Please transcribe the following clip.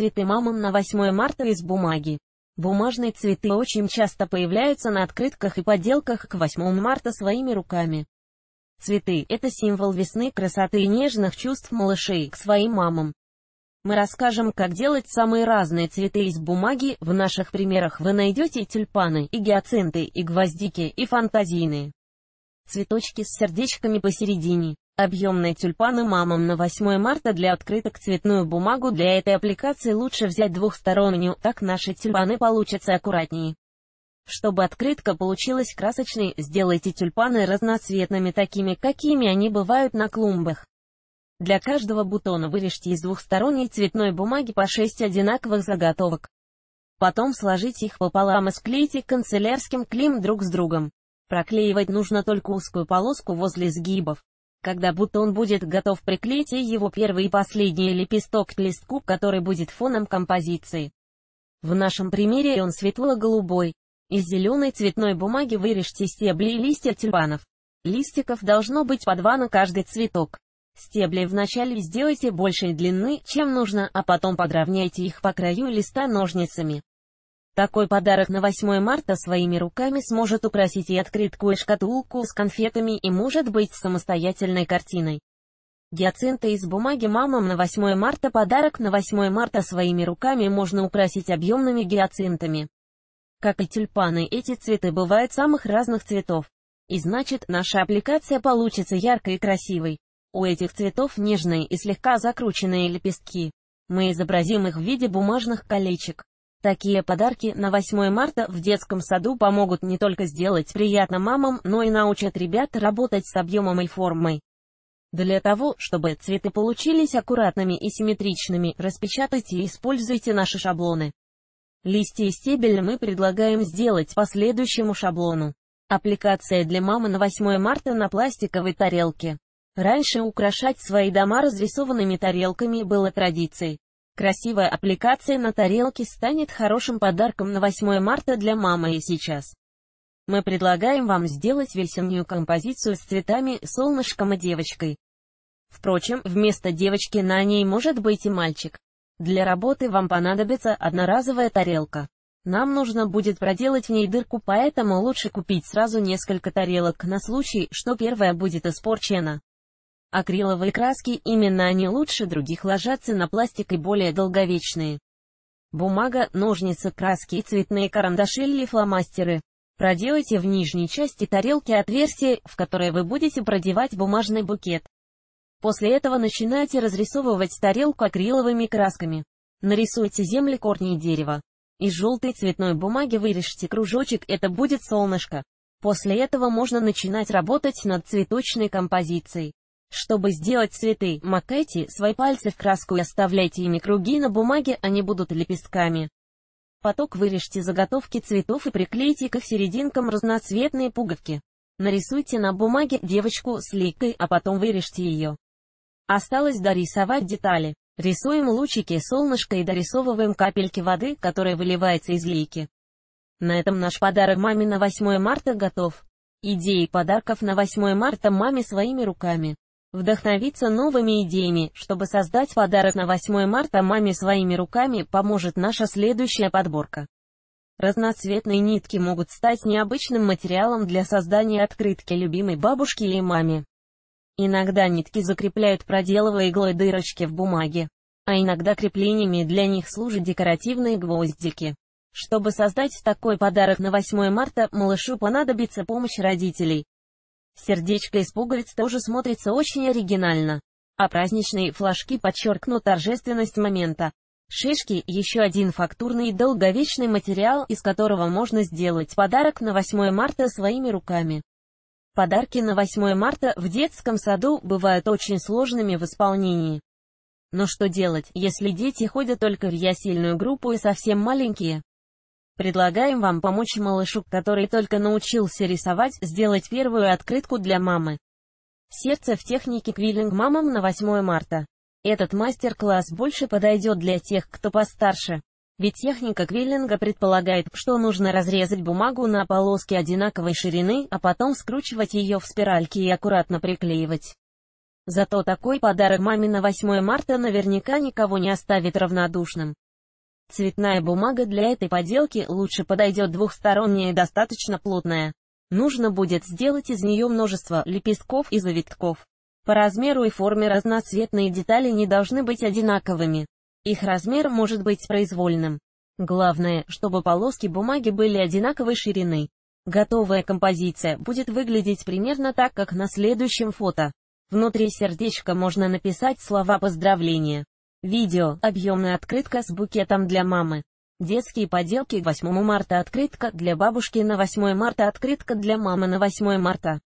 Цветы мамам на 8 марта из бумаги. Бумажные цветы очень часто появляются на открытках и поделках к 8 марта своими руками. Цветы – это символ весны, красоты и нежных чувств малышей к своим мамам. Мы расскажем, как делать самые разные цветы из бумаги, в наших примерах вы найдете и тюльпаны, и гиацинты, и гвоздики, и фантазийные. Цветочки с сердечками посередине. Объемные тюльпаны мамам на 8 марта для открыток цветную бумагу для этой аппликации лучше взять двухстороннюю, так наши тюльпаны получатся аккуратнее. Чтобы открытка получилась красочной, сделайте тюльпаны разноцветными такими, какими они бывают на клумбах. Для каждого бутона вырежьте из двухсторонней цветной бумаги по 6 одинаковых заготовок. Потом сложите их пополам и склейте канцелярским клеем друг с другом. Проклеивать нужно только узкую полоску возле сгибов когда бутон будет готов приклейте его первый и последний лепесток к листку, который будет фоном композиции. В нашем примере он светло-голубой. Из зеленой цветной бумаги вырежьте стебли и листья тюльпанов. Листиков должно быть по два на каждый цветок. Стебли вначале сделайте большей длины, чем нужно, а потом подровняйте их по краю листа ножницами. Такой подарок на 8 марта своими руками сможет украсить и открытку, и шкатулку с конфетами, и может быть самостоятельной картиной. Гиацинты из бумаги мамам на 8 марта Подарок на 8 марта своими руками можно украсить объемными гиацинтами. Как и тюльпаны, эти цветы бывают самых разных цветов. И значит, наша аппликация получится яркой и красивой. У этих цветов нежные и слегка закрученные лепестки. Мы изобразим их в виде бумажных колечек. Такие подарки на 8 марта в детском саду помогут не только сделать приятно мамам, но и научат ребят работать с объемом и формой. Для того, чтобы цветы получились аккуратными и симметричными, распечатайте и используйте наши шаблоны. Листья и стебель мы предлагаем сделать по следующему шаблону. Аппликация для мамы на 8 марта на пластиковой тарелке. Раньше украшать свои дома разрисованными тарелками было традицией. Красивая аппликация на тарелке станет хорошим подарком на 8 марта для мамы и сейчас. Мы предлагаем вам сделать весеннюю композицию с цветами, солнышком и девочкой. Впрочем, вместо девочки на ней может быть и мальчик. Для работы вам понадобится одноразовая тарелка. Нам нужно будет проделать в ней дырку, поэтому лучше купить сразу несколько тарелок на случай, что первая будет испорчена. Акриловые краски именно они лучше других ложатся на пластик и более долговечные. Бумага, ножницы, краски и цветные карандаши или фломастеры. Проделайте в нижней части тарелки отверстие, в которое вы будете продевать бумажный букет. После этого начинайте разрисовывать тарелку акриловыми красками. Нарисуйте земли, корни и дерево. Из желтой цветной бумаги вырежьте кружочек, это будет солнышко. После этого можно начинать работать над цветочной композицией. Чтобы сделать цветы, макайте свои пальцы в краску и оставляйте ими круги на бумаге, они будут лепестками. Поток вырежьте заготовки цветов и приклейте к их серединкам разноцветные пуговки. Нарисуйте на бумаге девочку с ликой, а потом вырежьте ее. Осталось дорисовать детали. Рисуем лучики солнышка и дорисовываем капельки воды, которая выливается из лейки. На этом наш подарок маме на 8 марта готов. Идеи подарков на 8 марта маме своими руками. Вдохновиться новыми идеями, чтобы создать подарок на 8 марта маме своими руками, поможет наша следующая подборка. Разноцветные нитки могут стать необычным материалом для создания открытки любимой бабушке или маме. Иногда нитки закрепляют проделывая иглой дырочки в бумаге, а иногда креплениями для них служат декоративные гвоздики. Чтобы создать такой подарок на 8 марта, малышу понадобится помощь родителей, Сердечко из пуговиц тоже смотрится очень оригинально. А праздничные флажки подчеркнут торжественность момента. Шишки – еще один фактурный и долговечный материал, из которого можно сделать подарок на 8 марта своими руками. Подарки на 8 марта в детском саду бывают очень сложными в исполнении. Но что делать, если дети ходят только в ясельную группу и совсем маленькие? Предлагаем вам помочь малышу, который только научился рисовать, сделать первую открытку для мамы. Сердце в технике квиллинг мамам на 8 марта. Этот мастер-класс больше подойдет для тех, кто постарше. Ведь техника квиллинга предполагает, что нужно разрезать бумагу на полоски одинаковой ширины, а потом скручивать ее в спиральки и аккуратно приклеивать. Зато такой подарок маме на 8 марта наверняка никого не оставит равнодушным. Цветная бумага для этой поделки лучше подойдет двухсторонняя и достаточно плотная. Нужно будет сделать из нее множество лепестков и завитков. По размеру и форме разноцветные детали не должны быть одинаковыми. Их размер может быть произвольным. Главное, чтобы полоски бумаги были одинаковой ширины. Готовая композиция будет выглядеть примерно так, как на следующем фото. Внутри сердечка можно написать слова поздравления. Видео. Объемная открытка с букетом для мамы. Детские поделки 8 марта открытка для бабушки на 8 марта открытка для мамы на 8 марта.